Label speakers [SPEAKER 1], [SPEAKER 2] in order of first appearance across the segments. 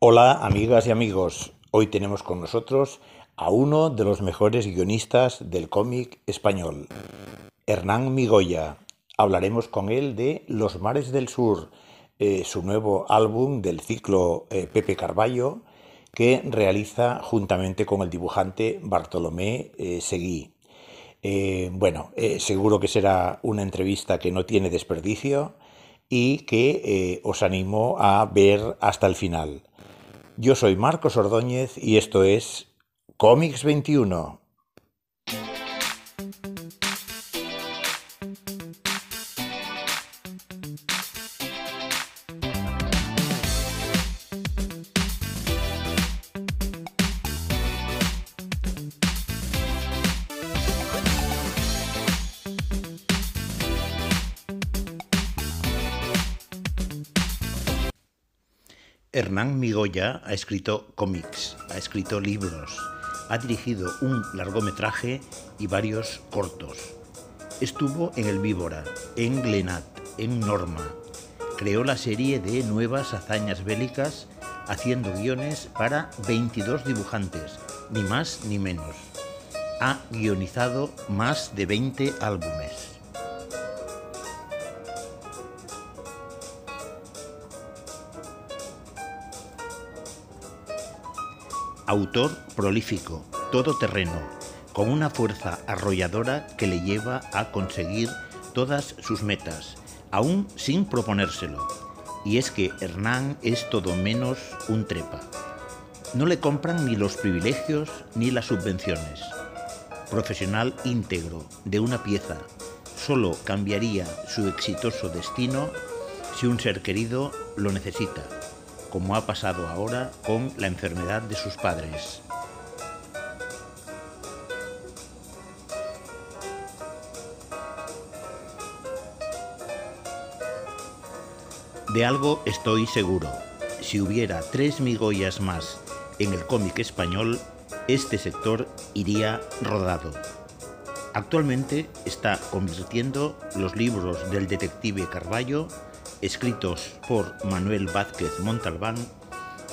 [SPEAKER 1] Hola amigas y amigos, hoy tenemos con nosotros a uno de los mejores guionistas del cómic español, Hernán Migoya. Hablaremos con él de Los Mares del Sur, eh, su nuevo álbum del ciclo eh, Pepe Carballo, que realiza juntamente con el dibujante Bartolomé eh, Seguí. bueno, seguro que será una entrevista que no tiene desperdicio y que eh, os animo a ver hasta el final. Yo soy Marcos Ordóñez y esto es Comics 21. Hernán Migoya ha escrito cómics, ha escrito libros, ha dirigido un largometraje y varios cortos. Estuvo en El Víbora, en Glenat, en Norma. Creó la serie de Nuevas Hazañas Bélicas haciendo guiones para 22 dibujantes, ni más ni menos. Ha guionizado más de 20 álbumes. Autor prolífico, todoterreno, con una fuerza arrolladora que le lleva a conseguir todas sus metas, aún sin proponérselo. Y es que Hernán es todo menos un trepa. No le compran ni los privilegios ni las subvenciones. Profesional íntegro, de una pieza, solo cambiaría su exitoso destino si un ser querido lo necesita como ha pasado ahora con la enfermedad de sus padres. De algo estoy seguro. Si hubiera tres migollas más en el cómic español, este sector iría rodado. Actualmente está convirtiendo los libros del detective Carballo escritos por Manuel Vázquez Montalbán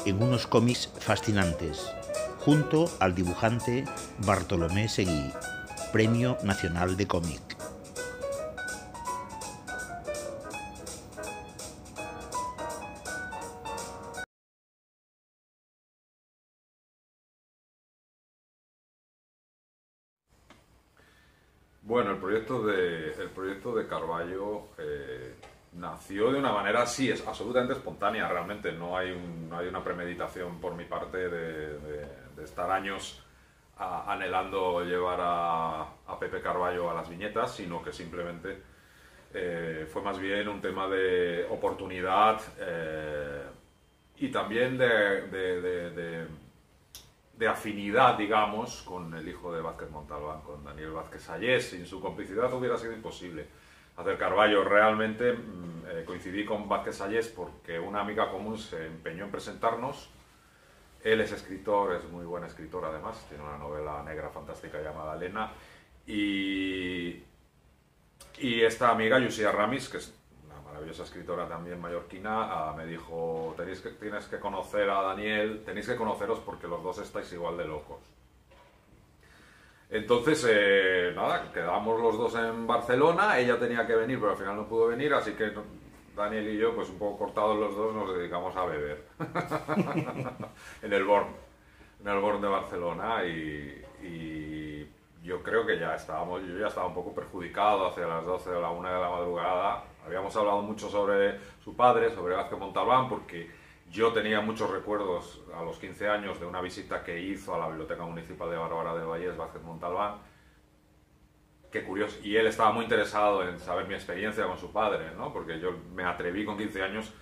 [SPEAKER 1] en unos cómics fascinantes, junto al dibujante Bartolomé Seguí, Premio Nacional de Cómic. Bueno, el proyecto de, de
[SPEAKER 2] Carballo eh, nació de una manera sí es absolutamente espontánea realmente, no hay, una premeditación por mi parte de, estar años anhelando llevar a, Pepe Carballo a las viñetas, sino que simplemente eh, fue más bien un tema de oportunidad eh, y también de, afinidad, digamos, con el hijo de Vázquez Montalbán, con Daniel Vázquez Ayés, sin su complicidad hubiera sido imposible hacer Carballo. Realmente mm, eh, coincidí con Vázquez Ayés porque una amiga común se empeñó en presentarnos. Él es escritor, es muy buen escritor además, tiene una novela negra fantástica llamada Elena Y, esta amiga, Yusia Ramis, que es una maravillosa escritora también mallorquina, ah, me dijo, tenéis que, tienes que conocer a Daniel, tenéis que conoceros porque los dos estáis igual de locos. Entonces, eh, nada, quedamos los dos en Barcelona, ella tenía que venir, pero al final no pudo venir, así que Daniel y yo, pues un poco cortados los dos, nos dedicamos a beber. en el Born, en el Born de Barcelona y, yo creo que ya estábamos, yo ya estaba un poco perjudicado hacia las 12 de la una de la madrugada. Habíamos hablado mucho sobre su padre, sobre Vázquez Montalbán, porque yo tenía muchos recuerdos a los 15 años de una visita que hizo a la Biblioteca Municipal de Bárbara de Vallés, Vázquez Montalbán, Qué curioso. Y él estaba muy interesado en saber mi experiencia con su padre, ¿no? Porque yo me atreví con 15 años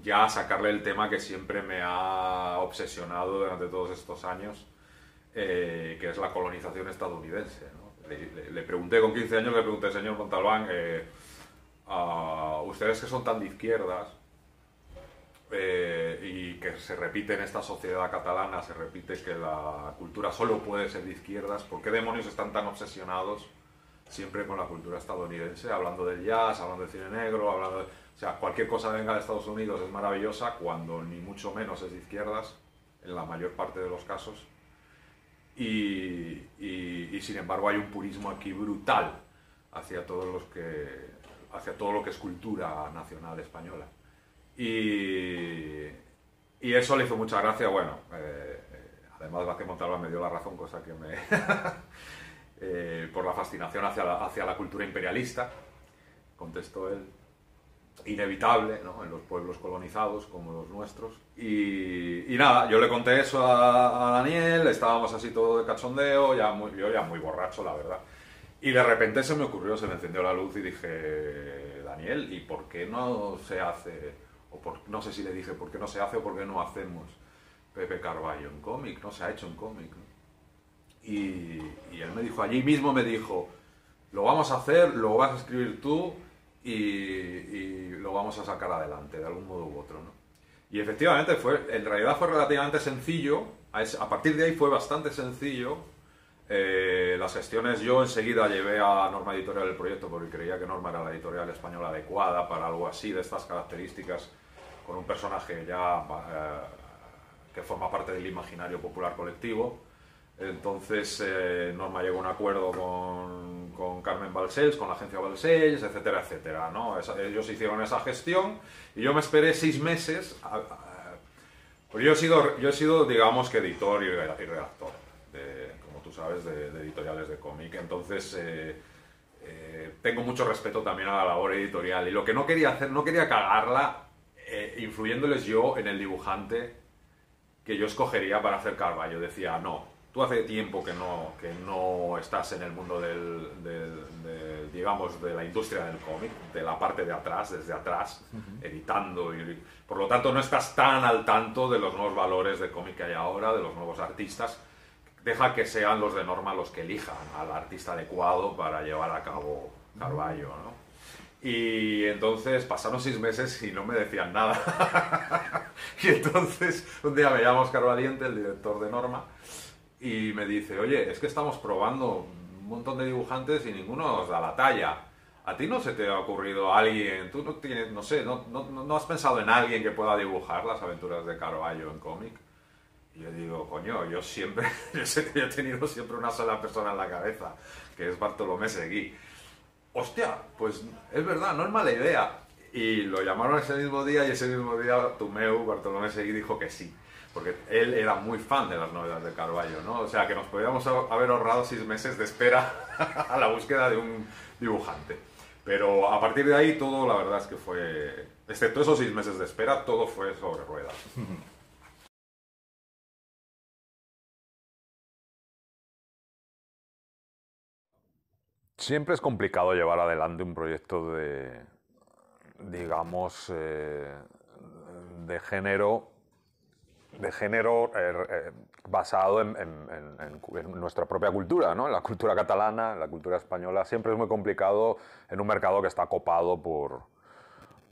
[SPEAKER 2] ya a sacarle el tema que siempre me ha obsesionado durante todos estos años, eh, que es la colonización estadounidense, ¿no? le, pregunté con 15 años, le pregunté, señor Montalbán, eh, ah, ¿ustedes que son tan de izquierdas, eh, y que se repite en esta sociedad catalana, se repite que la cultura solo puede ser de izquierdas, ¿por qué demonios están tan obsesionados siempre con la cultura estadounidense? Hablando del jazz, hablando del cine negro, hablando O sea, cualquier cosa venga de Estados Unidos es maravillosa cuando ni mucho menos es de izquierdas, en la mayor parte de los casos. Y, y sin embargo hay un purismo aquí brutal hacia todos los que hacia todo lo que es cultura nacional española. Y, eso le hizo mucha gracia, bueno, eh, además Vázquez Montalbán me dio la razón, cosa que me... Eh, por la fascinación hacia la, hacia la cultura imperialista, contestó él, inevitable ¿no? en los pueblos colonizados como los nuestros. Y, nada, yo le conté eso a, Daniel, estábamos así todo de cachondeo, ya muy, yo ya muy borracho, la verdad. Y de repente se me ocurrió, se me encendió la luz y dije, Daniel, ¿y por qué no se hace no sé si le dije por qué no se hace o por qué no hacemos Pepe Carballo en cómic, no se ha hecho en cómic. Y, él me dijo, allí mismo me dijo, lo vamos a hacer, lo vas a escribir tú y, lo vamos a sacar adelante, de algún modo u otro. Y efectivamente, fue, en realidad fue relativamente sencillo, a partir de ahí fue bastante sencillo. Eh, las gestiones yo enseguida llevé a Norma Editorial el proyecto porque creía que Norma era la editorial española adecuada para algo así, de estas características con un personaje ya eh, que forma parte del imaginario popular colectivo. Entonces eh, Norma llegó a un acuerdo con, con Carmen Balsells, con la agencia Balsells, etcétera, etcétera. ¿no? ellos hicieron esa gestión y yo me esperé seis meses. pues yo he sido, yo he sido digamos que editor y, redactor, como tú sabes, de, editoriales de cómic. Entonces eh, tengo mucho respeto también a la labor editorial y lo que no quería hacer, no quería cagarla eh, influyéndoles yo en el dibujante que yo escogería para hacer Carballo. Decía, no, tú hace tiempo que no, estás en el mundo del, digamos, de la industria del cómic, de la parte de atrás, desde atrás, editando. Y, por lo tanto, no estás tan al tanto de los nuevos valores de cómic que hay ahora, de los nuevos artistas. Deja que sean los de norma los que elijan al artista adecuado para llevar a cabo Carballo, ¿no? Y entonces pasaron seis meses y no me decían nada. y entonces un día me llama Oscar el director de Norma, y me dice, oye, es que estamos probando un montón de dibujantes y ninguno nos da la talla. ¿A ti no se te ha ocurrido alguien? ¿Tú no sé, no, has pensado en alguien que pueda dibujar las aventuras de Carballo en cómic? Y yo digo, coño, yo siempre, he tenido siempre una sola persona en la cabeza, que es Bartolomé Seguí hostia, pues es verdad, no es mala idea. Y lo llamaron ese mismo día y ese mismo día Tumeu, Bartolomé Seguí, dijo que sí. Porque él era muy fan de las novelas de Carballo, ¿no? O sea, que nos podíamos haber ahorrado seis meses de espera a la búsqueda de un dibujante. Pero a
[SPEAKER 1] partir de ahí todo, la verdad es que fue, excepto esos seis meses de espera, todo fue sobre ruedas. Siempre es complicado llevar adelante un proyecto
[SPEAKER 2] de, digamos, eh, de género, de género eh, eh, basado en, nuestra propia cultura, ¿no? la cultura catalana, la cultura española. Siempre es muy complicado en un mercado que está copado por,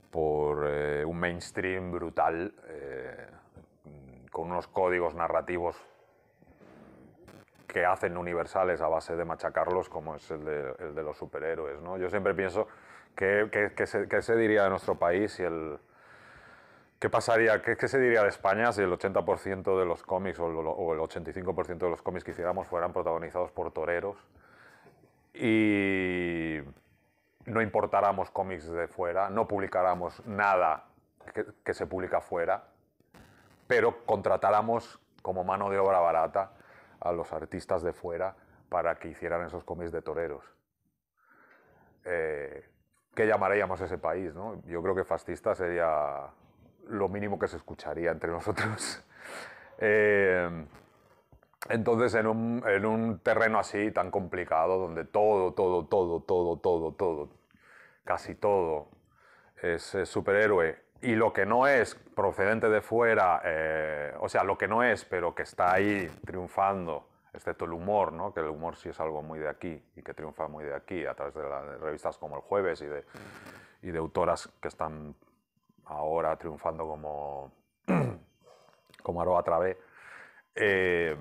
[SPEAKER 2] por un mainstream brutal, con unos códigos narrativos que hacen universales a base de machacarlos, como es el de, los superhéroes. ¿no? Yo siempre pienso qué que, se, diría de nuestro país si el, ¿Qué pasaría? ¿Qué, se diría de España si el 80% de los cómics o, el 85% de los cómics que hiciéramos fueran protagonizados por toreros y no importáramos cómics de fuera, no publicáramos nada que, que se publica fuera, pero contratáramos como mano de obra barata a los artistas de fuera para que hicieran esos cómics de toreros. Eh, ¿Qué llamaríamos ese país? ¿no? Yo creo que fascista sería lo mínimo que se escucharía entre nosotros. Eh, entonces, en un, terreno así tan complicado, donde todo, todo, todo, todo, todo, todo, casi todo es superhéroe y lo que no es procedente de fuera, eh, o sea, lo que no es, pero que está ahí triunfando, excepto este el humor, ¿no? que el humor sí es algo muy de aquí y que triunfa muy de aquí a través de, las revistas como El Jueves y de, de autoras que están ahora triunfando como, como Aroa Travé. Eh,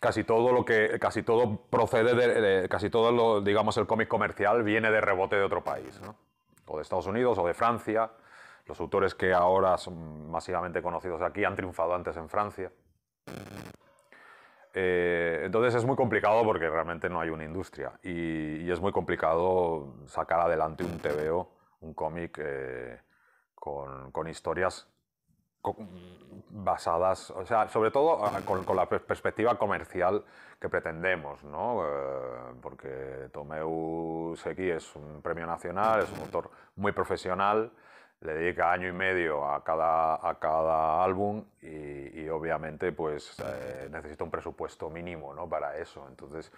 [SPEAKER 2] casi todo lo que casi todo procede de, casi todo lo digamos el cómic comercial viene de rebote de otro país ¿no? o de Estados Unidos o de Francia los autores que ahora son masivamente conocidos aquí han triunfado antes en Francia. Eh, entonces es muy complicado porque realmente no hay una industria y, es muy complicado sacar adelante un TVO, un cómic eh, con, historias basadas, o sea, sobre todo ah, con, la perspectiva comercial que pretendemos, ¿no? Eh, porque Tomeu Seki es un premio nacional, es un autor muy profesional le dedica año y medio a cada, a cada álbum y, obviamente pues eh, necesita un presupuesto mínimo ¿no? para eso. Entonces,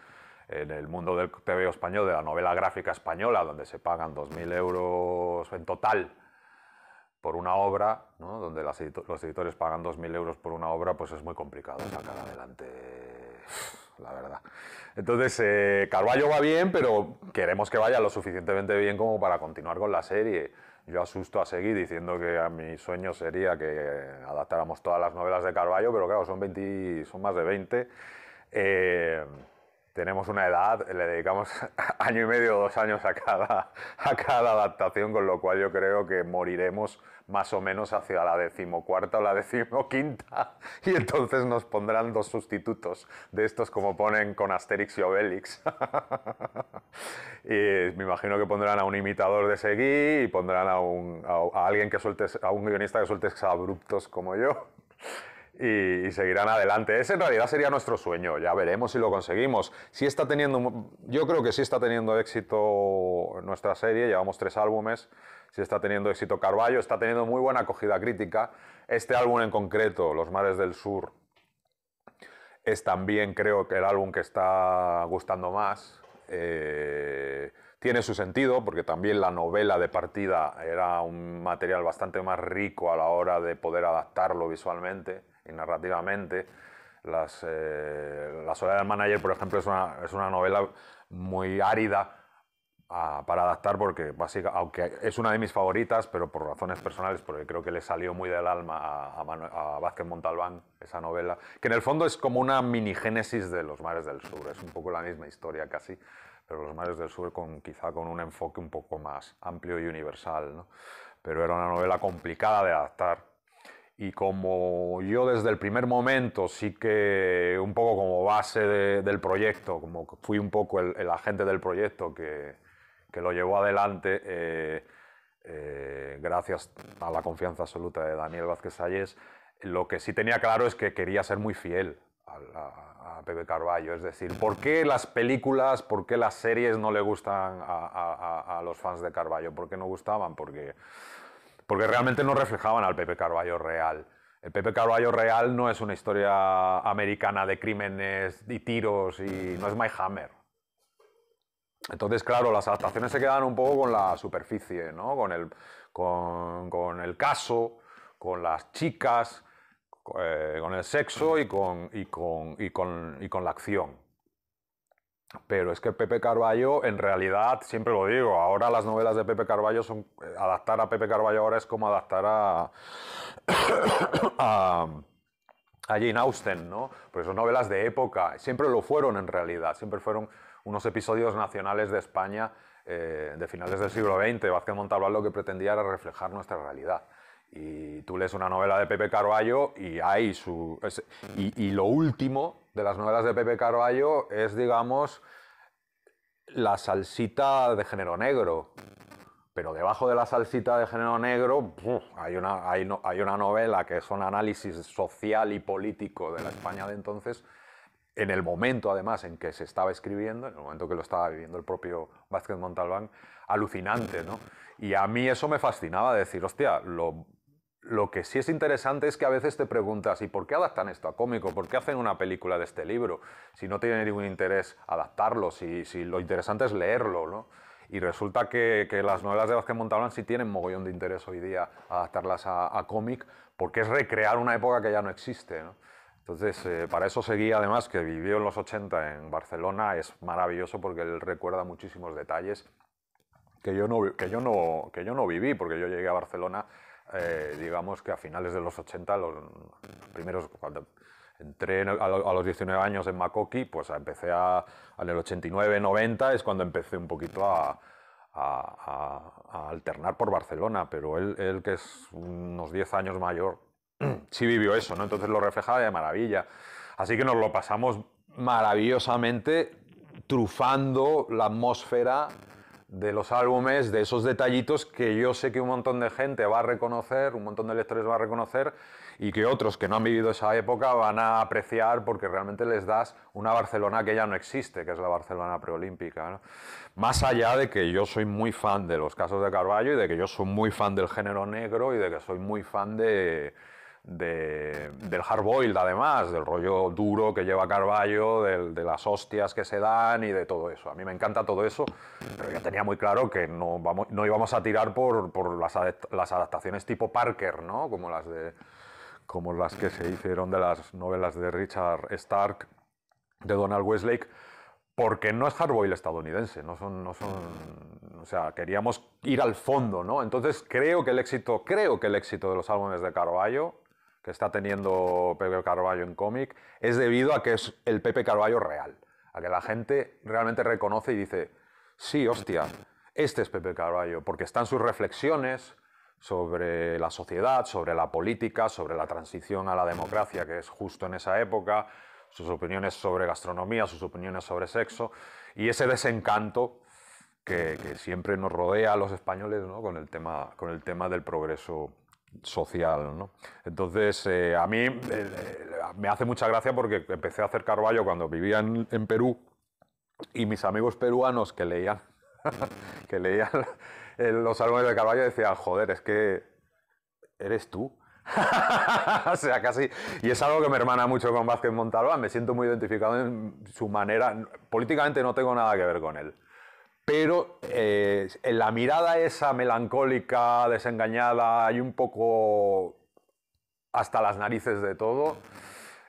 [SPEAKER 2] en el mundo del TV español, de la novela gráfica española, donde se pagan 2.000 euros en total por una obra, donde los editores pagan 2.000 euros por una obra, pues es muy complicado sacar adelante, la verdad. Entonces, eh, Carballo va bien, pero queremos que vaya lo suficientemente bien como para continuar con la serie yo asusto a seguir diciendo que a mi sueño sería que adaptáramos todas las novelas de Carballo, pero claro, son, son más de 20. Eh, tenemos una edad, le dedicamos año y medio, dos años a cada, a cada adaptación, con lo cual yo creo que moriremos más o menos hacia la decimocuarta o la decimoquinta, y entonces nos pondrán dos sustitutos de estos como ponen con Asterix y Obelix. y me imagino que pondrán a un imitador de Seguí y pondrán a, un, alguien que suelte, a un guionista que suelte abruptos como yo y, seguirán adelante. Ese en realidad sería nuestro sueño, ya veremos si lo conseguimos. Si está teniendo, yo creo que sí está teniendo éxito nuestra serie, llevamos tres álbumes, si está teniendo éxito Carballo, está teniendo muy buena acogida crítica. Este álbum en concreto, Los Mares del Sur, es también creo que el álbum que está gustando más. Eh, tiene su sentido, porque también la novela de partida era un material bastante más rico a la hora de poder adaptarlo visualmente y narrativamente. Las, eh, la soledad del manager, por ejemplo, es una, novela muy árida ah, para adaptar porque, básicamente aunque es una de mis favoritas, pero por razones personales, porque creo que le salió muy del alma a, Vázquez Montalbán esa novela, que en el fondo es como una mini génesis de Los Mares del Sur, es un poco la misma historia casi, pero Los Mares del Sur con, quizá con un enfoque un poco más amplio y universal, pero era una novela complicada de adaptar y como yo desde el primer momento sí que un poco como base del proyecto, como fui un poco el, agente del proyecto que, que lo llevó adelante, eh, eh, gracias a la confianza absoluta de Daniel Vázquez Salles, lo que sí tenía claro es que quería ser muy fiel a, Pepe Carballo. Es decir, ¿por qué las películas, por qué las series no le gustan a, a los fans de Carballo? ¿Por qué no gustaban? Porque porque realmente no reflejaban al Pepe Carballo real. El Pepe Carballo real no es una historia americana de crímenes y tiros y no es My Hammer. Entonces, claro, las adaptaciones se quedan un poco con la superficie, ¿no? Con el, caso, con las chicas, eh, con el sexo y, y con la acción. Pero es que Pepe Carballo, en realidad, siempre lo digo, ahora las novelas de Pepe Carballo son. Eh, adaptar a Pepe Carballo ahora es como adaptar a. a, Jane Austen, ¿no? Porque son novelas de época, siempre lo fueron en realidad, siempre fueron unos episodios nacionales de España eh, de finales del siglo XX. Vázquez Montalbán lo que pretendía era reflejar nuestra realidad. Y tú lees una novela de Pepe Carballo y hay su. y, y lo último de las novelas de Pepe Carballo es, digamos, la salsita de género negro. Pero debajo de la salsita de género negro hay una, hay una novela que es un análisis social y político de la España de entonces, en el momento además en que se estaba escribiendo, en el momento que lo estaba viviendo el propio Vázquez Montalbán, alucinante, ¿no? Y a mí eso me fascinaba, decir, hostia, lo, lo que sí es interesante es que a veces te preguntas, ¿y por qué adaptan esto a cómico? ¿Por qué hacen una película de este libro? Si no tienen ningún interés adaptarlo, si, si lo interesante es leerlo, ¿no? Y resulta que, las novelas de Vázquez Montalbán sí tienen mogollón de interés hoy día adaptarlas a, cómic, porque es recrear una época que ya no existe, ¿no? Entonces, eh, para eso seguía además, que vivió en los 80 en Barcelona, es maravilloso porque él recuerda muchísimos detalles que yo no, que yo no, que yo no viví, porque yo llegué a Barcelona eh, digamos que a finales de los 80, los primeros, cuando entré a los 19 años en Makoki, pues empecé a, en el 89, 90, es cuando empecé un poquito a, alternar por Barcelona, pero él, que es unos 10 años mayor, sí vivió eso, ¿no? Entonces lo reflejaba de maravilla. Así que nos lo pasamos maravillosamente trufando la atmósfera de los álbumes, de esos detallitos que yo sé que un montón de gente va a reconocer, un montón de lectores va a reconocer y que otros que no han vivido esa época van a apreciar porque realmente les das una Barcelona que ya no existe, que es la Barcelona preolímpica. Más allá de que yo soy muy fan de los casos de Carballo y de que yo soy muy fan del género negro y de que soy muy fan de de, del hard además, del rollo duro que lleva Carballo, de, las hostias que se dan y de todo eso. A mí me encanta todo eso, pero ya tenía muy claro que no, vamos, no íbamos a tirar por, las, adaptaciones tipo Parker, ¿no? Como las, de, como las que se hicieron de las novelas de Richard Stark, de Donald Westlake, porque no es hardboil estadounidense, no son, no son, o sea, queríamos ir al fondo, ¿no? Entonces creo que el éxito, creo que el éxito de los álbumes de Carballo que está teniendo Pepe Carballo en cómic es debido a que es el Pepe Carballo real, a que la gente realmente reconoce y dice, sí, hostia, este es Pepe Carballo, porque están sus reflexiones sobre la sociedad, sobre la política, sobre la transición a la democracia, que es justo en esa época, sus opiniones sobre gastronomía, sus opiniones sobre sexo, y ese desencanto que, siempre nos rodea a los españoles con, el tema, con el tema del progreso social. Entonces, eh, a mí eh, eh, me hace mucha gracia porque empecé a hacer Carballo cuando vivía en, Perú y mis amigos peruanos que leían, que leían los álbumes de Carballo decían, joder, es que eres tú. o sea, casi. Y es algo que me hermana mucho con Vázquez Montalbán. Me siento muy identificado en su manera. Políticamente no tengo nada que ver con él pero eh, en la mirada esa melancólica, desengañada hay un poco hasta las narices de todo,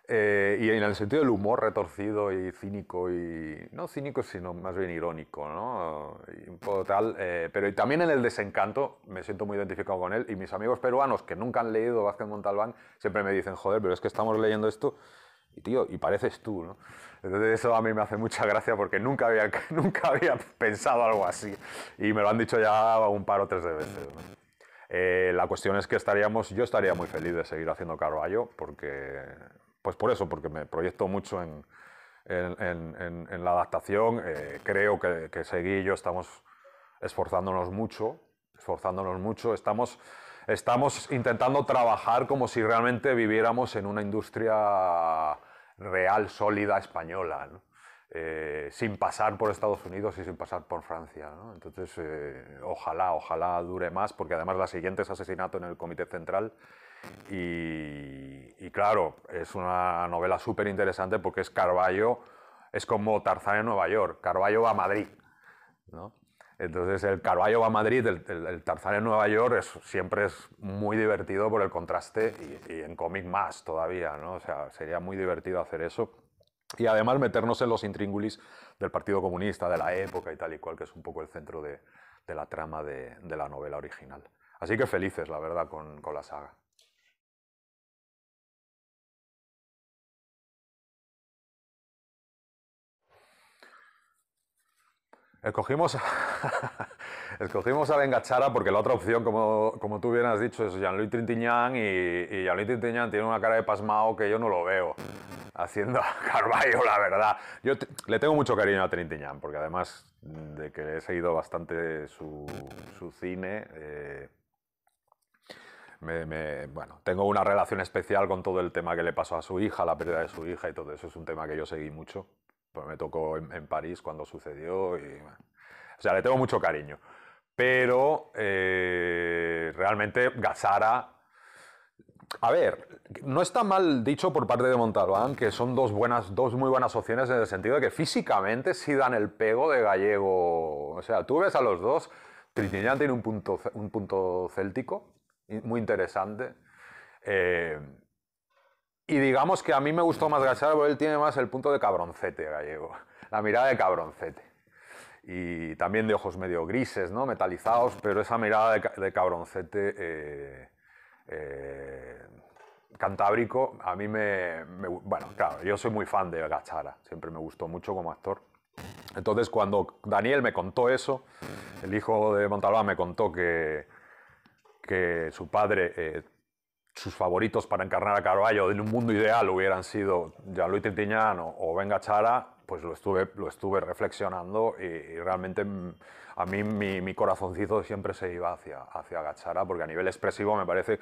[SPEAKER 2] eh, y en el sentido del humor retorcido y cínico, y no cínico, sino más bien irónico, ¿no? un poco tal, eh, pero también en el desencanto me siento muy identificado con él, y mis amigos peruanos que nunca han leído Vázquez Montalbán siempre me dicen, joder, pero es que estamos leyendo esto y tío, y pareces tú, ¿no? Entonces eso a mí me hace mucha gracia porque nunca había,
[SPEAKER 1] nunca había
[SPEAKER 2] pensado algo así y me lo han dicho ya un par o tres de veces. Eh, la cuestión es que estaríamos, yo estaría muy feliz de seguir haciendo Carballo porque, pues por eso, porque me proyecto mucho en, en, la adaptación, eh, creo que, que Seguí y yo estamos esforzándonos mucho, esforzándonos mucho, estamos estamos intentando trabajar como si realmente viviéramos en una industria real, sólida española, eh, sin pasar por Estados Unidos y sin pasar por Francia. Entonces, eh, ojalá, ojalá dure más, porque además la siguiente es asesinato en el Comité Central. Y, claro, es una novela súper interesante porque es Carballo, es como Tarzán en Nueva York, Carballo va a Madrid. ¿no? Entonces el Carballo va a Madrid, el, Tarzán en Nueva York es, siempre es muy divertido por el contraste y, en cómic más todavía, ¿no? O sería muy divertido hacer eso. Y además meternos en los intríngulis del Partido Comunista, de la época y tal y cual, que es un poco el centro de, la trama de,
[SPEAKER 1] la novela original. Así que felices, la verdad, con la saga. Escogimos, escogimos a
[SPEAKER 2] Bengachara porque la otra opción, como, tú bien has dicho, es Jean-Louis Trintignant y, Jean-Louis Trintignant tiene una cara de pasmao que yo no lo veo haciendo a Carballo, la verdad. Yo le tengo mucho cariño a Trintignant porque además de que he seguido bastante su, cine, eh, bueno, tengo una relación especial con todo el tema que le pasó a su hija, la pérdida de su hija y todo eso. Es un tema que yo seguí mucho. Pues me tocó en, París cuando sucedió y... O sea, le tengo mucho cariño. Pero eh, realmente Gazara... A ver, no está mal dicho por parte de Montalbán que son dos, buenas, dos muy buenas opciones en el sentido de que físicamente sí dan el pego de gallego. O sea, tú ves a los dos, Trinidad tiene un punto, un punto céltico muy interesante. Eh, y digamos que a mí me gustó más Gachara porque él tiene más el punto de cabroncete gallego, la mirada de cabroncete. Y también de ojos medio grises, ¿no? Metalizados, pero esa mirada de, cabroncete eh, eh, cantábrico, a mí me, Bueno, claro, yo soy muy fan de Gachara, siempre me gustó mucho como actor. Entonces, cuando Daniel me contó eso, el hijo de Montalbán me contó que, que su padre eh, sus favoritos para encarnar a Carballo en un mundo ideal hubieran sido Luis Titiñano o Venga Gachara, pues lo estuve, lo estuve reflexionando y, realmente a mí mi, corazoncito siempre se iba hacia, hacia Gachara, porque a nivel expresivo me parece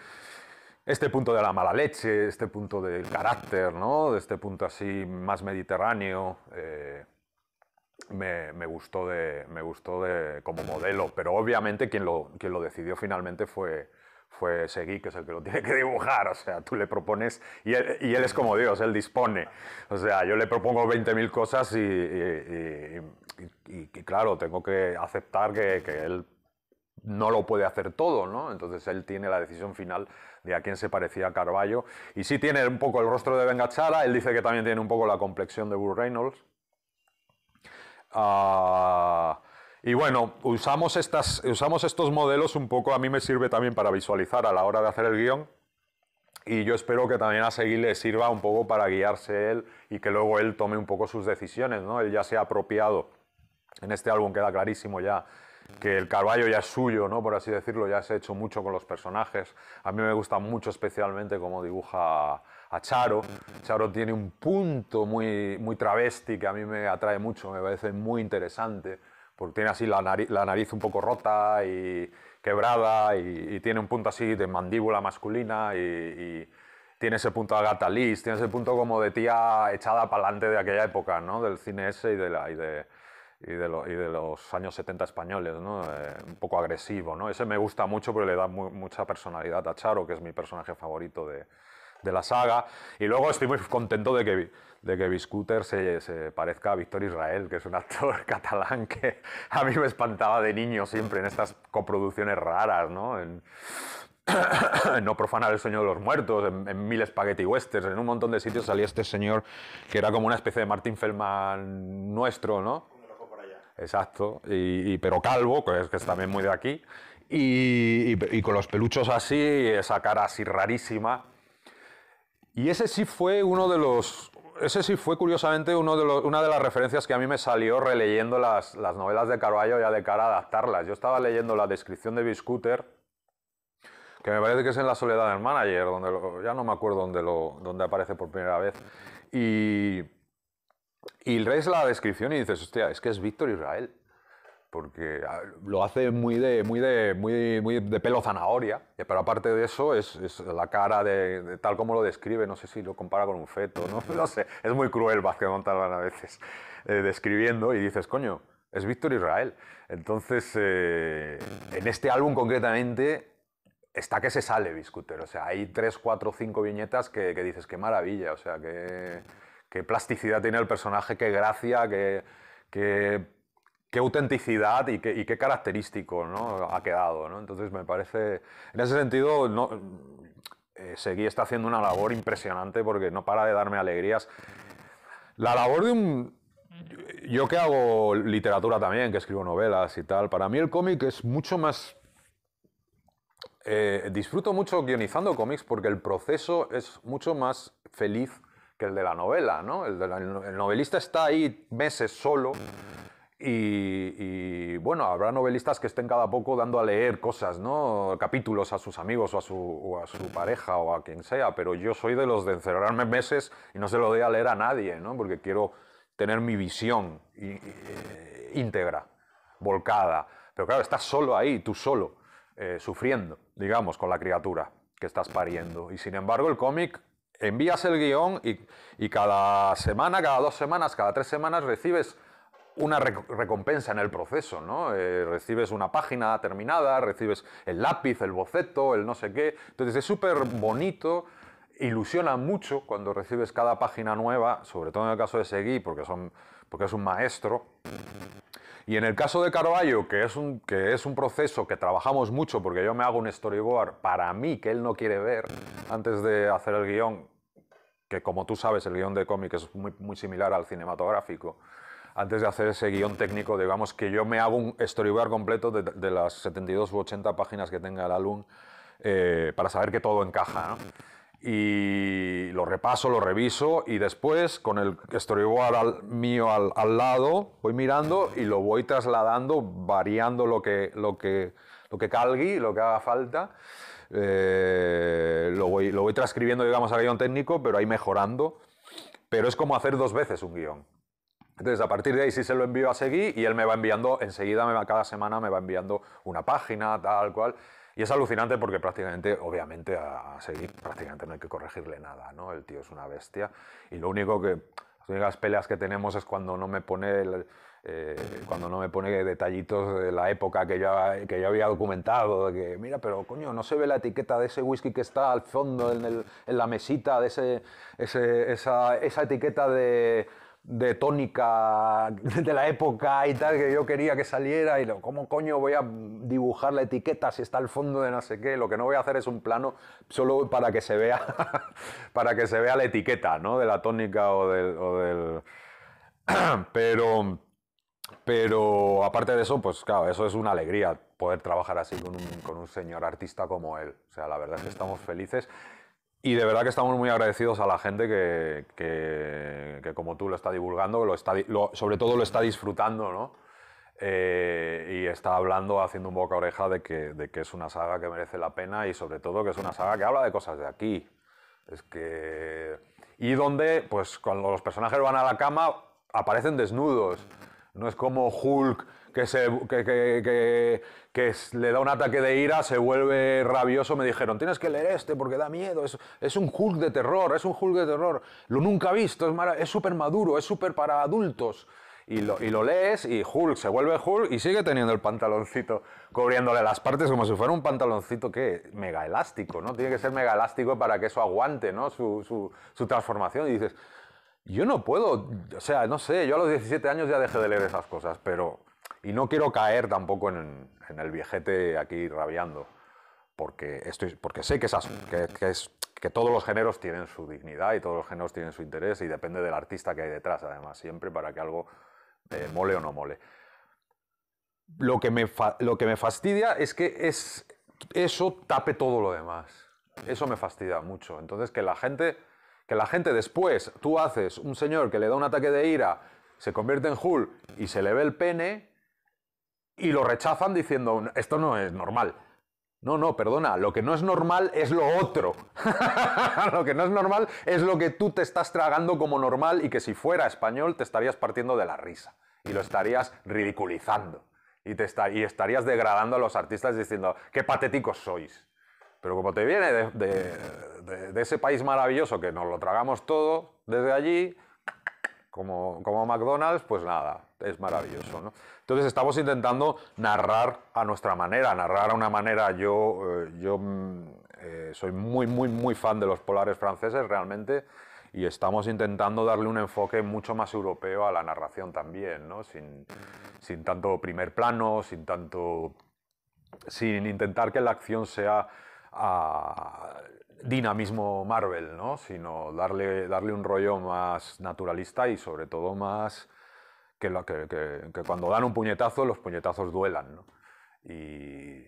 [SPEAKER 2] este punto de la mala leche, este punto del carácter, ¿no? de este punto así más mediterráneo. Eh, me, gustó, de, me gustó de, como modelo, pero obviamente quien lo, quien lo decidió finalmente fue, fue Seguí, que es el que lo tiene que dibujar. O sea, tú le propones y él, es como Dios, él dispone. O sea, yo le propongo 20.000 cosas y, y, claro, tengo que aceptar que, él no lo puede hacer todo, ¿no? Entonces él tiene la decisión final de a quién se parecía Carballo. Y sí tiene un poco el rostro de Bengachara, él dice que también tiene un poco la complexión de Bull Reynolds. ah... Y bueno, usamos, estas, usamos estos modelos un poco, a mí me sirve también para visualizar a la hora de hacer el guión y yo espero que también a seguir le sirva un poco para guiarse él y que luego él tome un poco sus decisiones, ¿no? Él ya se ha apropiado, en este álbum queda clarísimo ya que el caballo ya es suyo, ¿no? Por así decirlo, ya se ha hecho mucho con los personajes. A mí me gusta mucho especialmente cómo dibuja a Charo. Charo tiene un punto muy, muy travesti que a mí me atrae mucho, me parece muy interesante porque tiene así la nariz, la nariz un poco rota y quebrada y, tiene un punto así de mandíbula masculina y, tiene ese punto de gata tiene ese punto como de tía echada para adelante de aquella época, ¿no? Del cine ese y de, la, y de, y de, los años 70 españoles, ¿no? Eh, un poco agresivo, ¿no? Ese me gusta mucho porque le da mucha personalidad a Charo, que es mi personaje favorito de, de la saga. Y luego estoy muy contento de que, de que se, parezca a Víctor Israel, que es un actor catalán que a mí me espantaba de niño siempre en estas coproducciones raras, ¿no? En, no profanar el sueño de los muertos, en, mil spaghetti westerns, en un montón de sitios salía este señor que era como una especie de Martin Feldman nuestro, ¿no? Exacto, y, pero calvo, que es, también muy de aquí, y con los peluchos así, esa cara así rarísima, y ese sí fue uno de los. Ese sí fue, curiosamente, uno de una de las referencias que a mí me salió releyendo las, las novelas de Carballo ya de cara a adaptarlas. Yo estaba leyendo la descripción de Biscuter, que me parece que es en La Soledad del Manager, donde ya no me acuerdo dónde, aparece por primera vez. Y, y lees la descripción y dices, hostia, es que es Víctor Israel porque ah, lo hace muy de, muy de, muy, de pelo zanahoria, eh, pero aparte de eso es, la cara de, tal como lo describe, no sé si lo compara con un feto, no, sé, es muy cruel Vázquez Montalbán a veces eh, describiendo y dices, coño, es Víctor Israel. Entonces, eh, en este álbum concretamente está que se sale Biscuter, o sea, hay tres, cuatro, cinco viñetas que, dices, qué maravilla, o sea, qué, plasticidad tiene el personaje, qué gracia, qué qué autenticidad y qué, característico ¿no? ha quedado. ¿no? Entonces me parece, en ese sentido, no, eh, Seguí está haciendo una labor impresionante porque no para de darme alegrías. La labor de un... Yo que hago literatura también, que escribo novelas y tal, para mí el cómic es mucho más... Eh, disfruto mucho guionizando cómics porque el proceso es mucho más feliz que el de la novela, ¿no? El, el novelista está ahí meses solo y, bueno, habrá novelistas que estén cada poco dando a leer cosas, ¿no? Capítulos a sus amigos o a su, pareja o a quien sea, pero yo soy de los de encerrarme meses y no se lo doy a leer a nadie, ¿no? Porque quiero tener mi visión eh, íntegra, volcada. Pero claro, estás solo ahí, tú solo, eh, sufriendo, digamos, con la criatura que estás pariendo. Y sin embargo, el cómic envías el guión y cada semana, cada dos semanas, cada tres semanas recibes una recompensa en el proceso, ¿no? Eh, recibes una página terminada, recibes el lápiz, el boceto, el no sé qué. Entonces es súper bonito, ilusiona mucho cuando recibes cada página nueva, sobre todo en el caso de Seguí, porque, es un maestro. Y en el caso de Carballo, que es, un, proceso que trabajamos mucho, porque yo me hago un storyboard para mí que él no quiere ver antes de hacer el guión, que como tú sabes, el guión de cómic es muy similar al cinematográfico antes de hacer ese guión técnico, digamos que yo me hago un storyboard completo de, las 72 u 80 páginas que tenga el álbum eh, para saber que todo encaja. Y lo repaso, lo reviso y después con el storyboard mío al, lado voy mirando y lo voy trasladando, variando lo que, lo que, lo que calgui, lo que haga falta. Eh, lo, voy, lo voy transcribiendo, digamos, al guión técnico, pero ahí mejorando. Pero es como hacer dos veces un guión. Entonces, a partir de ahí sí se lo envío a Seguí y él me va enviando, enseguida me va, cada semana me va enviando una página, tal cual. Y es alucinante porque prácticamente, obviamente, a, Seguí prácticamente no hay que corregirle nada, ¿no? El tío es una bestia. Y lo único que, las únicas peleas que tenemos es cuando no me pone, el, eh, cuando no me pone detallitos de la época que ya que había documentado, de que, mira, pero coño, no se ve la etiqueta de ese whisky que está al fondo, en, el, en la mesita, de ese, esa etiqueta de de tónica de la época y tal, que yo quería que saliera, y lo, ¿cómo coño voy a dibujar la etiqueta si está al fondo de no sé qué? Lo que no voy a hacer es un plano solo para que se vea, para que se vea la etiqueta, ¿no? De la tónica o del... pero, pero aparte de eso, pues claro, eso es una alegría poder trabajar así con un, con un señor artista como él. O sea, la verdad es que estamos felices. Y de verdad que estamos muy agradecidos a la gente que, que, como tú lo está divulgando, lo está, sobre todo lo está disfrutando, ¿no? Eh, y está hablando, haciendo un boca a oreja de que, de que es una saga que merece la pena y sobre todo que es una saga que habla de cosas de aquí. Es que... Y donde, pues cuando los personajes van a la cama, aparecen desnudos. No es como Hulk que, se, le da un ataque de ira, se vuelve rabioso. Me dijeron, tienes que leer este porque da miedo. Es, es un Hulk de terror, es un Hulk de terror. Lo nunca he visto, es súper maduro, es súper para adultos. Y lo, y lo, lees y Hulk se vuelve Hulk y sigue teniendo el pantaloncito cubriéndole las partes como si fuera un pantaloncito que mega elástico, ¿no? Tiene que ser mega elástico para que eso aguante, ¿no? Su, su transformación. Y dices, yo no puedo, o sea, no sé, yo a los 17 años ya dejé de leer esas cosas, pero y no quiero caer tampoco en, el viejete aquí rabiando, porque, estoy, porque sé que, esas, que, es, que todos los géneros tienen su dignidad y todos los géneros tienen su interés y depende del artista que hay detrás, además, siempre para que algo eh, mole o no mole. Lo que, me lo que me fastidia es que es, eso tape todo lo demás. Eso me fastidia mucho. Entonces, que la gente, que la gente después, tú haces un señor que le da un ataque de ira, se convierte en Hulk y se le ve el pene, y lo rechazan diciendo, esto no es normal. No, no, perdona, lo que no es normal es lo otro. lo que no es normal es lo que tú te estás tragando como normal y que si fuera español te estarías partiendo de la risa y lo estarías ridiculizando y, te estarías degradando a los artistas diciendo, qué patéticos sois. Pero como te viene de ese país maravilloso que nos lo tragamos todo desde allí, como, McDonald's, pues nada, es maravilloso. ¿no? Entonces estamos intentando narrar a nuestra manera, narrar a una manera. Yo, eh, yo mm, eh, soy muy, muy, muy fan de los polares franceses realmente y estamos intentando darle un enfoque mucho más europeo a la narración también, ¿no? sin, tanto primer plano, sin tanto... sin intentar que la acción sea... Ah, dinamismo Marvel, ¿no? sino darle, darle un rollo más naturalista y sobre todo más que, que, cuando dan un puñetazo, los puñetazos duelan. Y,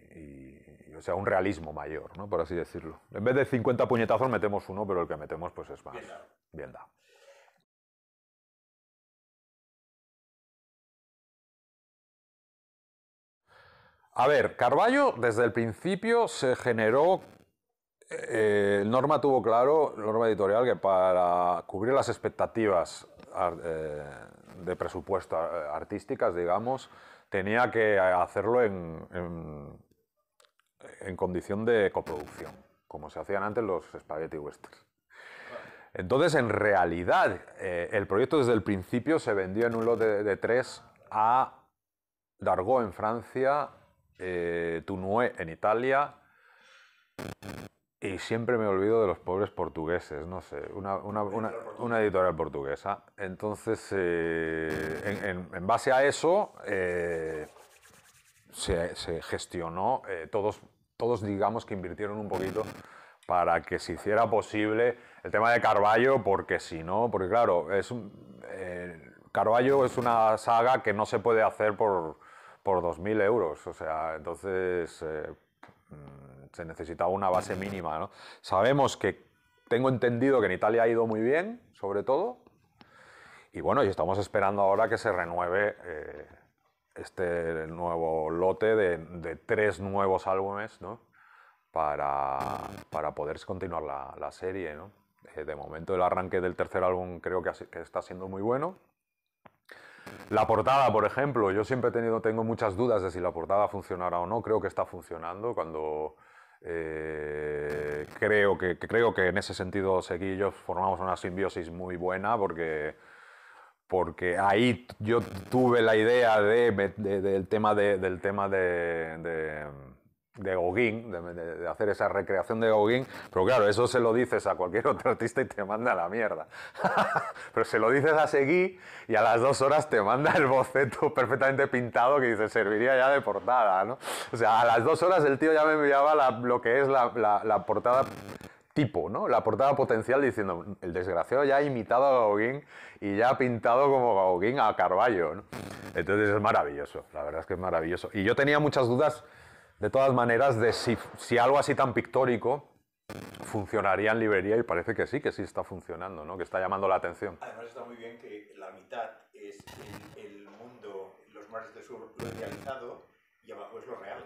[SPEAKER 2] o sea, un realismo mayor, ¿no? por así decirlo. En vez de 50 puñetazos metemos uno, pero el que metemos
[SPEAKER 1] pues es más bien A ver, Carballo desde
[SPEAKER 2] el principio se generó eh, Norma tuvo claro, Norma Editorial, que para cubrir las expectativas eh, de presupuesto eh, artísticas, digamos, tenía que hacerlo en, en, condición de coproducción, como se hacían antes los Spaghetti Westerns. Entonces, en realidad, eh, el proyecto desde el principio se vendió en un lote de, tres a Dargaud en Francia, eh, en Italia, y siempre me olvido de los pobres portugueses, no sé, una, una, una, editorial portuguesa. Entonces, eh, en, en, base a eso, eh, se, se, gestionó, eh, todos, todos digamos que invirtieron un poquito para que se hiciera posible el tema de Carballo, porque si no, porque claro, es un, Carballo es una saga que no se puede hacer por, por 2.000 euros, o sea, entonces mm, se necesitaba una base mínima. Sabemos que tengo entendido que en Italia ha ido muy bien, sobre todo. Y bueno, y estamos esperando ahora que se renueve eh, este nuevo lote de, tres nuevos álbumes, Para, poder continuar la, serie, ¿no? Eh, de momento el arranque del tercer álbum creo que, que, está siendo muy bueno. La portada, por ejemplo, yo siempre he tenido, tengo muchas dudas de si la portada funcionará o no, creo que está funcionando. Cuando eh, creo, que, creo que en ese sentido Seguí y yo formamos una simbiosis muy buena porque, porque ahí yo tuve la idea tema, de, del tema de de Gauguin, de, hacer esa recreación de Gauguin, pero claro, eso se lo dices a cualquier otro artista y te manda la mierda. pero se lo dices a Seguí y a las dos horas te manda el boceto perfectamente pintado que dice, serviría ya de portada, ¿no? O sea, a las dos horas el tío ya me enviaba lo que es la, portada tipo, ¿no? La portada potencial diciendo, el desgraciado ya ha imitado a Gauguin y ya ha pintado como Gauguin a Carballo, Entonces es maravilloso, la verdad es que es maravilloso. Y yo tenía muchas dudas de todas maneras, de si, algo así tan pictórico funcionaría en librería y parece que sí, que sí está funcionando, ¿no? que está llamando la atención.
[SPEAKER 1] Además está muy bien que la mitad es el, mundo, los mares del sur, lo idealizado y abajo es lo real.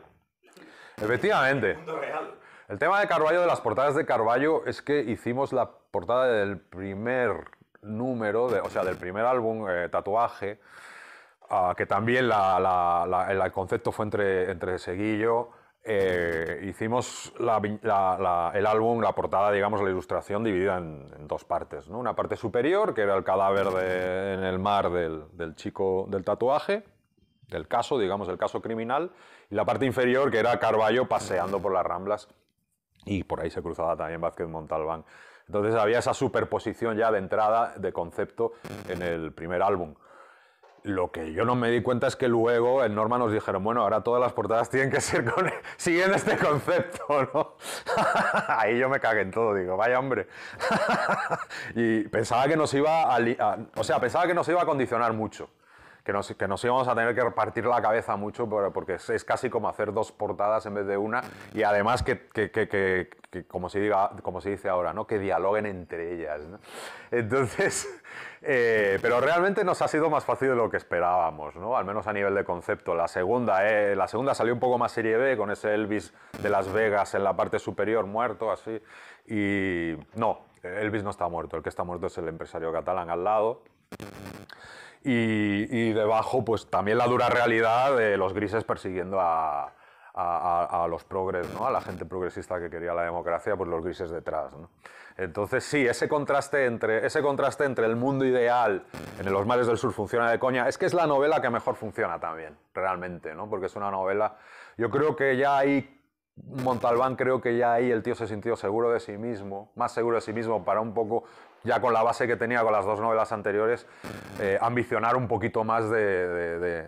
[SPEAKER 2] Efectivamente. El tema de Carballo, de las portadas de Carballo, es que hicimos la portada del primer número, o sea, del primer álbum, eh, Tatuaje, que también el concepto fue entre, entre Seguillo. Eh, hicimos el álbum, la portada, digamos, la ilustración dividida en, dos partes. ¿no? Una parte superior, que era el cadáver en el mar del, del chico del tatuaje, del caso, digamos, el caso criminal, y la parte inferior, que era Carballo paseando por las ramblas, y por ahí se cruzaba también Vázquez Montalbán. Entonces había esa superposición ya de entrada de concepto en el primer álbum. Lo que yo no me di cuenta es que luego en Norma nos dijeron, bueno, ahora todas las portadas tienen que ser con, siguiendo este concepto, ¿no? Ahí yo me cagué en todo, digo, vaya hombre. y pensaba que nos iba o sea, pensaba que nos iba a condicionar mucho que nos, íbamos a tener que repartir la cabeza mucho porque es, casi como hacer dos portadas en vez de una y además que, como, se diga, como se dice ahora, ¿no? que dialoguen entre ellas. Entonces, eh, pero realmente nos ha sido más fácil de lo que esperábamos, al menos a nivel de concepto. La segunda, eh, la segunda salió un poco más serie B con ese Elvis de Las Vegas en la parte superior muerto, así. Y no, Elvis no está muerto, el que está muerto es el empresario catalán al lado. Y, debajo, pues también la dura realidad de los grises persiguiendo a, los progres, a la gente progresista que quería la democracia, pues los grises detrás. ¿no? Entonces, sí, ese contraste, entre, ese contraste entre el mundo ideal en Los Mares del Sur funciona de coña, es que es la novela que mejor funciona también, realmente, ¿no? porque es una novela. Yo creo que ya ahí, Montalbán, creo que ya ahí el tío se sintió seguro de sí mismo, más seguro de sí mismo para un poco ya con la base que tenía con las dos novelas anteriores, eh, ambicionar un poquito más de,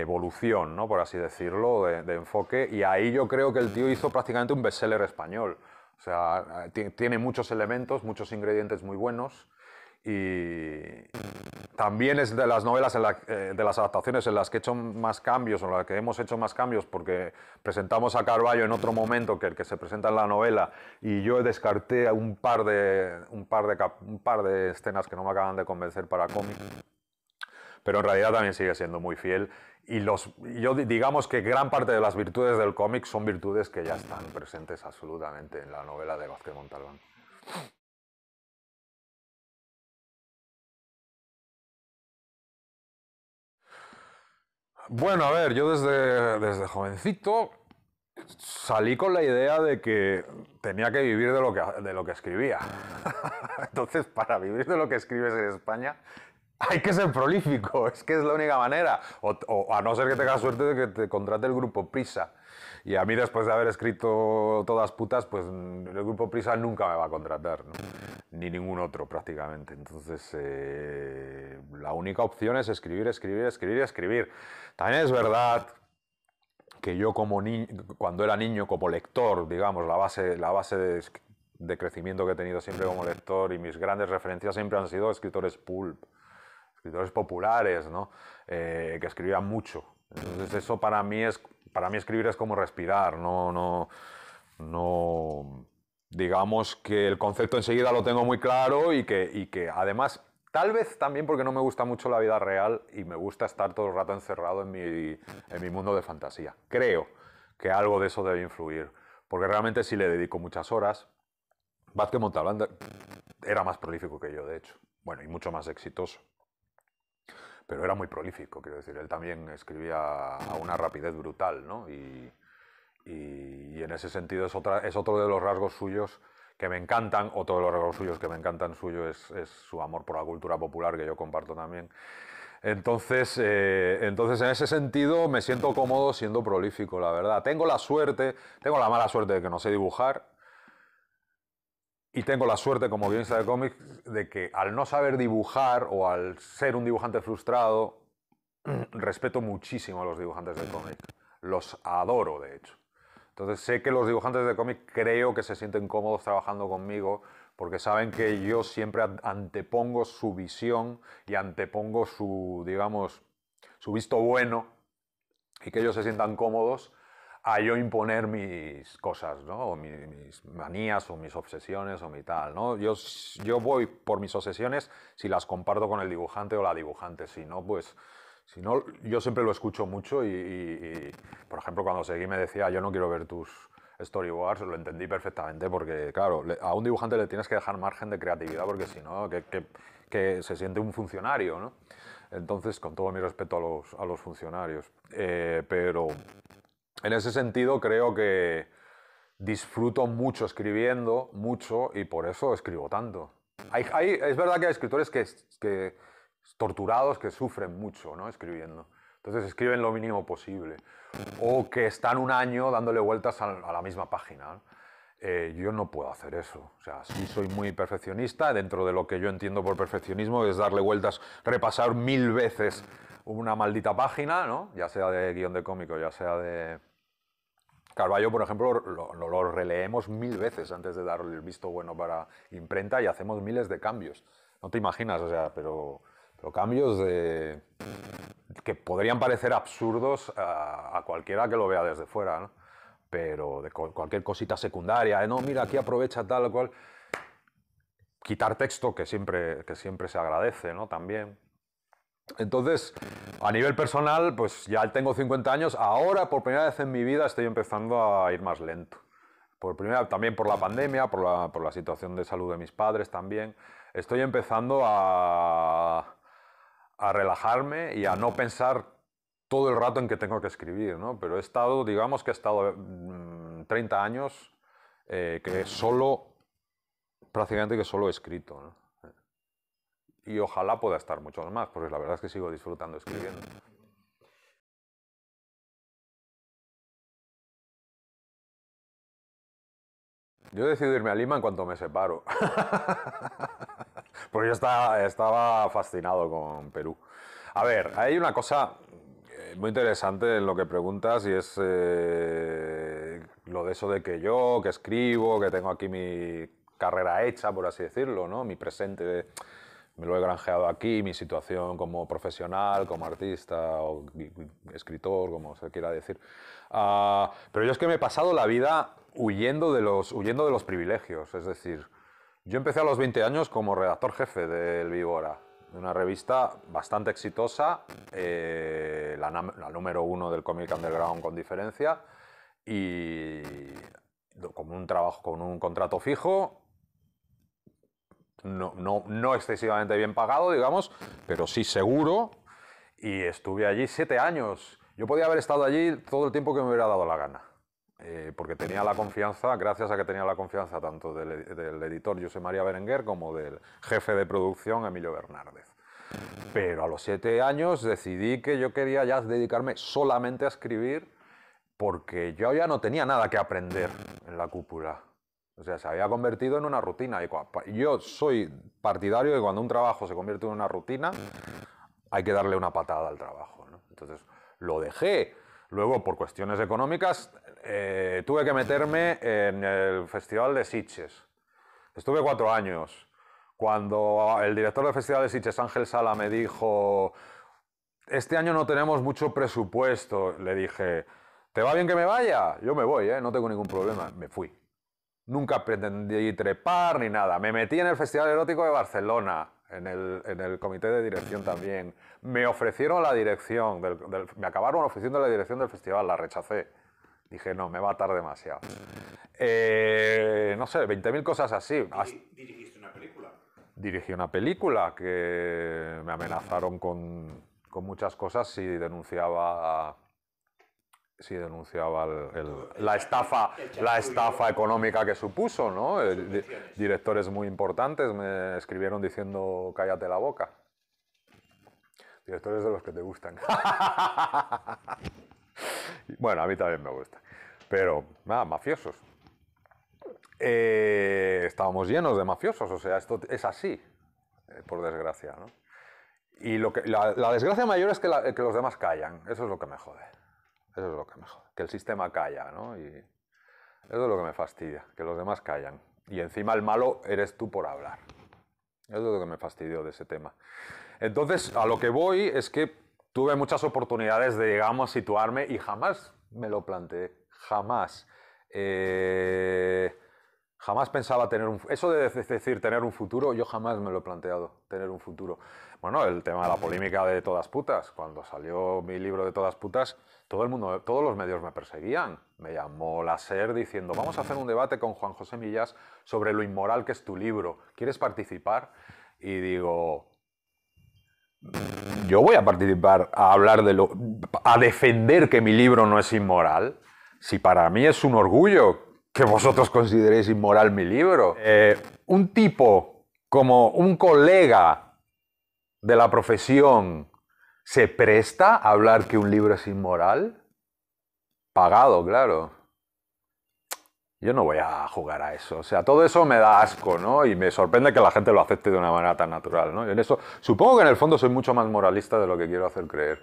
[SPEAKER 2] evolución, ¿no? por así decirlo, de, enfoque. Y ahí yo creo que el tío hizo prácticamente un bestseller español. O sea, eh, tiene muchos elementos, muchos ingredientes muy buenos y también es de las novelas, eh, de las adaptaciones en las que he hecho más cambios, o en las que hemos hecho más cambios, porque presentamos a Carballo en otro momento que el que se presenta en la novela, y yo descarté un par de, un par de, un par de escenas que no me acaban de convencer para cómic. Pero en realidad también sigue siendo muy fiel. Y los, yo digamos que gran parte de las virtudes del cómic son
[SPEAKER 1] virtudes que ya están presentes absolutamente en la novela de Vázquez Montalbán. Bueno, a ver, yo desde, desde jovencito
[SPEAKER 2] salí con la idea de que tenía que vivir de lo que, de lo que escribía. Entonces, para vivir de lo que escribes en España, hay que ser prolífico, es que es la única manera. O, a no ser que tengas suerte de que te contrate el grupo Prisa y a mí, después de haber escrito Todas putas, pues mm, el grupo Prisa nunca me va a contratar, ni ningún otro prácticamente. Entonces, eh, la única opción es escribir, escribir, escribir y escribir. También es verdad que yo como cuando era niño, como lector, digamos, la base, la base de, crecimiento que he tenido siempre como lector y mis grandes referencias siempre han sido escritores pulp, escritores populares, ¿no? Eh, que escribían mucho. Entonces eso para mí es para mí escribir es como respirar, no, no, no, digamos que el concepto enseguida lo tengo muy claro y que, que además, tal vez también porque no me gusta mucho la vida real y me gusta estar todo el rato encerrado en mi, en mi mundo de fantasía. Creo que algo de eso debe influir, porque realmente si le dedico muchas horas, Vázquez Montalbán era más prolífico que yo, de hecho, bueno, y mucho más exitoso pero era muy prolífico, quiero decir, él también escribía a una rapidez brutal, ¿no? Y, en ese sentido es, otra, es otro de los rasgos suyos que me encantan, otro de los rasgos suyos que me encantan suyo es, su amor por la cultura popular, que yo comparto también. Entonces, eh, entonces, en ese sentido, me siento cómodo siendo prolífico, la verdad. Tengo la suerte, tengo la mala suerte de que no sé dibujar, y tengo la suerte como guionista de cómics de que al no saber dibujar o al ser un dibujante frustrado, respeto muchísimo a los dibujantes de cómic. Los adoro, de hecho. Entonces sé que los dibujantes de cómic creo que se sienten cómodos trabajando conmigo porque saben que yo siempre antepongo su visión y antepongo su, digamos, su visto bueno y que ellos se sientan cómodos a yo imponer mis cosas, ¿no? O mis manías, o mis obsesiones, o mi tal, ¿no? Yo, yo voy por mis obsesiones si las comparto con el dibujante o la dibujante, si no, pues... Si no, yo siempre lo escucho mucho y, por ejemplo, cuando seguí me decía, yo no quiero ver tus, storyboards, lo entendí perfectamente porque, claro, a un dibujante le tienes que dejar margen de creatividad porque si no, que, que, se siente un funcionario, ¿no? Entonces, con todo mi respeto a los, a los funcionarios, eh, pero en ese sentido creo que disfruto mucho escribiendo, mucho, y por eso escribo tanto. es verdad que hay escritores que, torturados que sufren mucho ¿no? escribiendo. Entonces escriben lo mínimo posible. O que están un año dándole vueltas a, la misma página. Eh, yo no puedo hacer eso. O sea, sí soy muy perfeccionista. Dentro de lo que yo entiendo por perfeccionismo es darle vueltas, repasar mil veces una maldita página, ¿no? ya sea de guión de cómico, ya sea de, Carballo, por ejemplo, lo, releemos mil veces antes de darle el visto bueno para imprenta y hacemos miles de cambios. No te imaginas, sea, pero, pero cambios de, que podrían parecer absurdos a, cualquiera que lo vea desde fuera, pero de cualquier cosita secundaria, ¿eh? no, mira, aquí aprovecha tal o cual. Quitar texto, que siempre, que siempre se agradece, ¿no? También. Entonces, a nivel personal, pues ya tengo 50 años. Ahora, por primera vez en mi vida, estoy empezando a ir más lento. Por primera, también por la pandemia, por la, situación de salud de mis padres también. Estoy empezando a, relajarme y a no pensar todo el rato en que tengo que escribir, ¿no? Pero he estado, digamos que he estado 30 mm, años eh, que solo, prácticamente que solo he escrito, ¿no? y ojalá pueda estar muchos más, porque la verdad es que sigo disfrutando escribiendo.
[SPEAKER 1] Yo decido irme a Lima en cuanto me separo.
[SPEAKER 2] porque yo estaba, fascinado con Perú. A ver, hay una cosa eh, muy interesante en lo que preguntas y es eh, lo de eso de que yo, que escribo, que tengo aquí mi carrera hecha, por así decirlo, ¿no? Mi presente me lo he granjeado aquí, mi situación como profesional, como artista o escritor, como se quiera decir. Ah, pero yo es que me he pasado la vida huyendo de los, huyendo de los privilegios, es decir, yo empecé a los 20 años como redactor jefe del de Víbora, de una revista bastante exitosa, eh, la, número uno del cómic underground con diferencia, y como un trabajo, con un contrato fijo no, no, no excesivamente bien pagado, digamos, pero sí seguro. Y estuve allí siete años. Yo podía haber estado allí todo el tiempo que me hubiera dado la gana. Eh, porque tenía la confianza, gracias a que tenía la confianza tanto del, editor José María Berenguer como del jefe de producción Emilio Bernárdez. Pero a los siete años decidí que yo quería ya dedicarme solamente a escribir porque yo ya no tenía nada que aprender en la cúpula. O sea, se había convertido en una rutina. Yo soy partidario de que cuando un trabajo se convierte en una rutina, hay que darle una patada al trabajo. ¿no? Entonces, lo dejé. Luego, por cuestiones económicas, eh, tuve que meterme en el Festival de Sitges. Estuve cuatro años. Cuando el director del Festival de Sitges, Ángel Sala, me dijo, este año no tenemos mucho presupuesto, le dije, ¿te va bien que me vaya? Yo me voy, ¿eh? no tengo ningún problema. Me fui. Nunca pretendí trepar ni nada. Me metí en el Festival Erótico de Barcelona, en el, en el comité de dirección también. Me ofrecieron la dirección, me acabaron ofreciendo la dirección del festival, la rechacé. Dije, no, me va a tardar demasiado. Eh, no sé, 20.000 cosas así. ¿Dirigiste una película? Dirigí una película que me amenazaron con, con muchas cosas si denunciaba sí denunciaba la estafa la estafa económica que supuso, ¿no? Eh, directores muy importantes me escribieron diciendo cállate la boca. Directores de los que te gustan. bueno, a mí también me gusta. Pero, nada, mafiosos. Eh, estábamos llenos de mafiosos, o sea, esto es así, eh, por desgracia, Y lo que, la, desgracia mayor es que, que los demás callan, eso es lo que me jode. Eso es lo que me Que el sistema calla, ¿no? eso es lo que me fastidia, que los demás callan. Y encima el malo eres tú por hablar. Eso es lo que me fastidió de ese tema. Entonces, a lo que voy es que tuve muchas oportunidades de, digamos, situarme y jamás me lo planteé. Jamás. Eh, Jamás pensaba tener un... Eso de decir tener un futuro, yo jamás me lo he planteado, tener un futuro. Bueno, el tema de la polémica de Todas Putas. Cuando salió mi libro de Todas Putas, todo el mundo, todos los medios me perseguían. Me llamó la SER diciendo, vamos a hacer un debate con Juan José Millas sobre lo inmoral que es tu libro. ¿Quieres participar? Y digo, yo voy a participar a hablar de lo... a defender que mi libro no es inmoral. Si para mí es un orgullo que vosotros consideréis inmoral mi libro. Eh, un tipo como un colega de la profesión se presta a hablar que un libro es inmoral, pagado, claro. Yo no voy a jugar a eso. O sea, todo eso me da asco, ¿no? Y me sorprende que la gente lo acepte de una manera tan natural, ¿no? en eso, supongo que en el fondo soy mucho más moralista de lo que quiero hacer creer.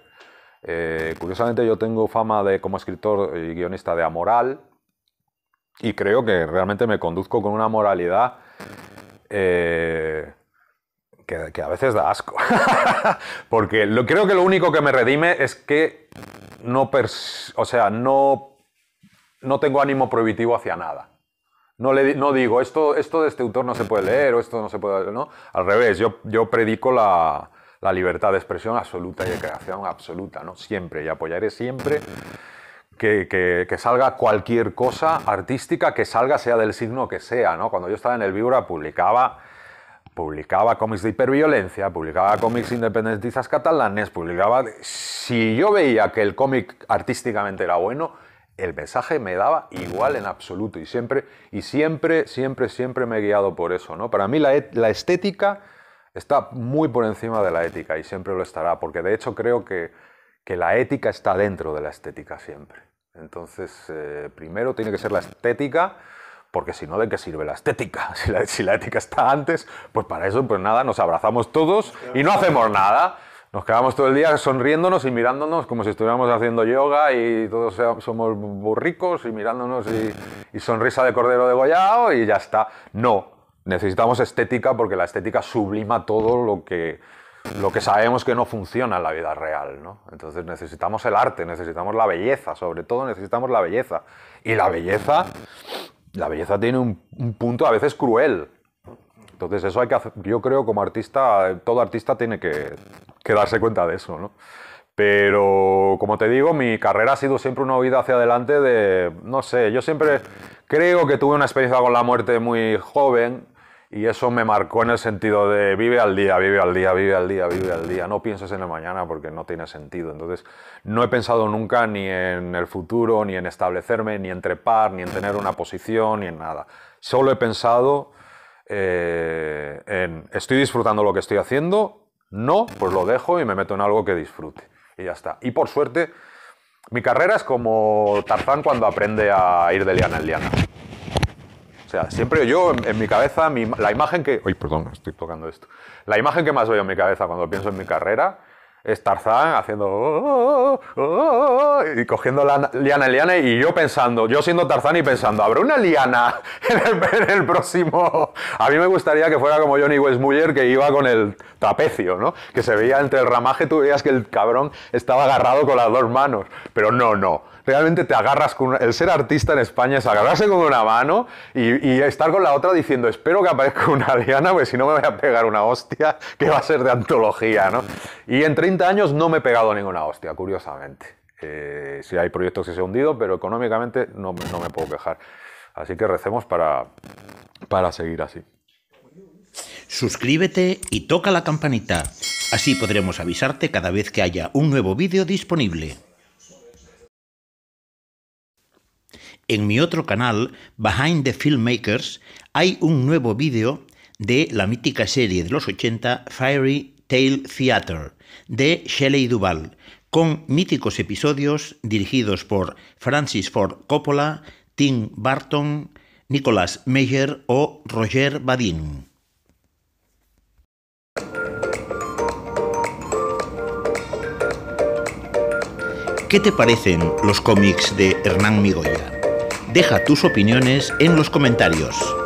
[SPEAKER 2] Eh, curiosamente yo tengo fama de como escritor y guionista de amoral, y creo que realmente me conduzco con una moralidad eh, que, a veces da asco. Porque lo, creo que lo único que me redime es que no, o sea, no, no tengo ánimo prohibitivo hacia nada. No, le, no digo, esto, esto de este autor no se puede leer o esto no se puede leer, ¿no? Al revés, yo, yo predico la, la libertad de expresión absoluta y de creación absoluta, ¿no? Siempre, y apoyaré siempre que, salga cualquier cosa artística, que salga sea del signo que sea, ¿no? Cuando yo estaba en el Vibra publicaba publicaba cómics de hiperviolencia, publicaba cómics independentistas catalanes, publicaba... Si yo veía que el cómic artísticamente era bueno, el mensaje me daba igual en absoluto y siempre, y siempre, siempre, siempre me he guiado por eso, ¿no? Para mí la, estética está muy por encima de la ética y siempre lo estará, porque de hecho creo que, que la ética está dentro de la estética siempre. Entonces, eh, primero tiene que ser la estética, porque si no, ¿de qué sirve la estética? Si la, ética está antes, pues para eso, pues nada, nos abrazamos todos y no hacemos nada. Nos quedamos todo el día sonriéndonos y mirándonos como si estuviéramos haciendo yoga y todos somos burricos y mirándonos y, y sonrisa de cordero degollado y ya está. No, necesitamos estética porque la estética sublima todo lo que lo que sabemos que no funciona en la vida real. ¿no? Entonces necesitamos el arte, necesitamos la belleza, sobre todo necesitamos la belleza. Y la belleza, la belleza tiene un, punto a veces cruel. Entonces eso hay que hacer, yo creo como artista, todo artista tiene que, que darse cuenta de eso. ¿no? Pero como te digo, mi carrera ha sido siempre una huida hacia adelante de, no sé, yo siempre creo que tuve una experiencia con la muerte muy joven y eso me marcó en el sentido de vive al día, vive al día, vive al día, vive al día. No pienses en el mañana porque no tiene sentido. Entonces, no he pensado nunca ni en el futuro, ni en establecerme, ni en trepar, ni en tener una posición, ni en nada. Solo he pensado eh, en estoy disfrutando lo que estoy haciendo, no, pues lo dejo y me meto en algo que disfrute. Y ya está. Y por suerte, mi carrera es como Tarzán cuando aprende a ir de liana en liana. O sea, siempre yo, en, mi cabeza, la imagen que... Uy, perdón, estoy tocando esto. La imagen que más veo en mi cabeza cuando pienso en mi carrera es Tarzán haciendo oh, oh, oh, y cogiendo la liana liana y yo pensando, yo siendo Tarzán y pensando, ¿habrá una liana en el, próximo? A mí me gustaría que fuera como Johnny Westmuller que iba con el trapecio, ¿no? Que se veía entre el ramaje, tú veías que el cabrón estaba agarrado con las dos manos, pero no, no. Realmente te agarras con el ser artista en España es agarrarse con una mano y, y estar con la otra diciendo espero que aparezca una liana, pues si no me voy a pegar una hostia que va a ser de antología, ¿no? Y entre años no me he pegado ninguna hostia, curiosamente. Eh, si hay proyectos que se han hundido, pero económicamente no, me puedo quejar. Así que recemos para, para seguir así.
[SPEAKER 1] Suscríbete y toca la campanita. Así podremos avisarte cada vez que haya un nuevo vídeo disponible. En mi otro canal, Behind the Filmmakers, hay un nuevo vídeo de la mítica serie de los 80 Fiery Tale Theater de Shelley Duvall, con míticos episodios dirigidos por Francis Ford Coppola, Tim Barton, Nicolas Meyer o Roger Badin. ¿Qué te parecen los cómics de Hernán Migoya? Deja tus opiniones en los comentarios.